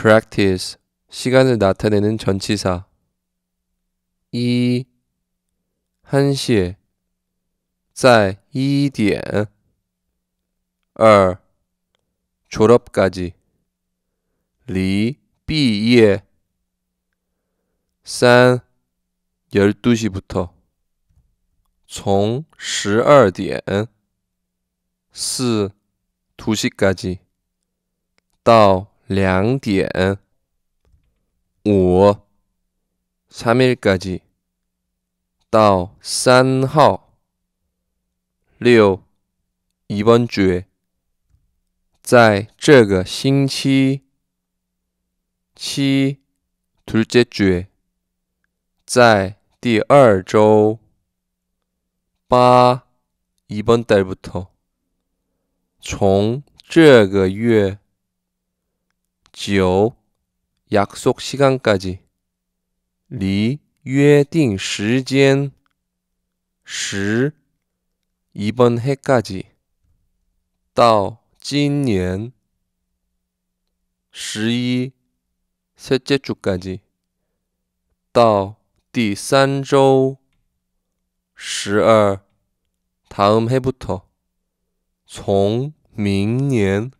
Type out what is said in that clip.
practice 시간을 나타내는 전치사 1. 1시에 在1点 2. 졸업까지 离毕业 3. 12시부터 从12点 4. 2시까지 到两点五三일까 지， 到三号六이번 주， 在这个星期七둘째 주， 在第二周八이번달부 터， 从这个月。 九약속 시간까지 离约定时间시 이번 해까지 到今年 십이 셋째 주까지 到第三周 십이 다음 해부터 从明年